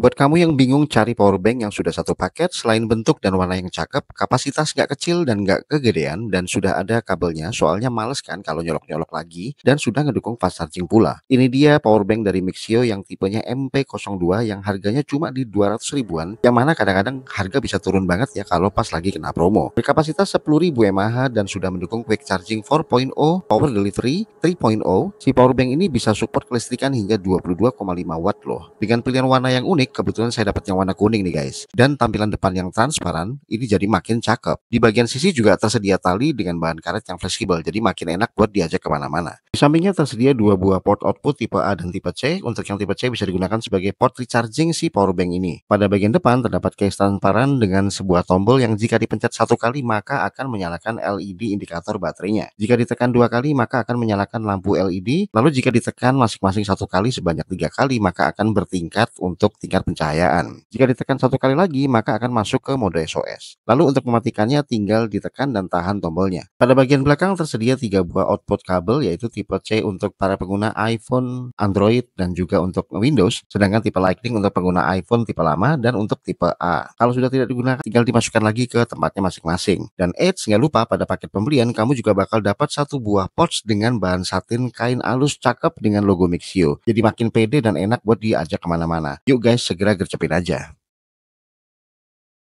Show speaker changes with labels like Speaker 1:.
Speaker 1: Buat kamu yang bingung cari power bank yang sudah satu paket, selain bentuk dan warna yang cakep, kapasitas nggak kecil dan nggak kegedean, dan sudah ada kabelnya, soalnya males kan kalau nyolok-nyolok lagi, dan sudah ngedukung fast charging pula. Ini dia power bank dari Mixio yang tipenya MP02 yang harganya cuma di 200 ribuan, yang mana kadang-kadang harga bisa turun banget ya kalau pas lagi kena promo. Berkapasitas 10.000 mAh dan sudah mendukung quick charging 4.0, power delivery 3.0, si power bank ini bisa support kelistrikan hingga 22,5 watt loh. Dengan pilihan warna yang unik, kebetulan saya dapat yang warna kuning nih guys. Dan tampilan depan yang transparan ini jadi makin cakep. Di bagian sisi juga tersedia tali dengan bahan karet yang fleksibel, jadi makin enak buat diajak kemana-mana. Di sampingnya tersedia dua buah port output tipe A dan tipe C. Untuk yang tipe C bisa digunakan sebagai port recharging si powerbank ini. Pada bagian depan terdapat case transparan dengan sebuah tombol yang jika dipencet satu kali maka akan menyalakan LED indikator baterainya. Jika ditekan dua kali maka akan menyalakan lampu LED. Lalu jika ditekan masing-masing satu kali sebanyak tiga kali maka akan bertingkat untuk tingkat layar pencahayaan. Jika ditekan satu kali lagi, maka akan masuk ke mode SOS. Lalu untuk mematikannya tinggal ditekan dan tahan tombolnya. Pada bagian belakang tersedia tiga buah output kabel yaitu tipe C untuk para pengguna iPhone, Android, dan juga untuk Windows. Sedangkan tipe Lightning untuk pengguna iPhone tipe lama dan untuk tipe A. Kalau sudah tidak digunakan, tinggal dimasukkan lagi ke tempatnya masing-masing. Dan Edge, nggak lupa pada paket pembelian, kamu juga bakal dapat satu buah pouch dengan bahan satin kain alus cakep dengan logo Mixio. Jadi makin pede dan enak buat diajak kemana-mana. Yuk guys, segera gercepin aja.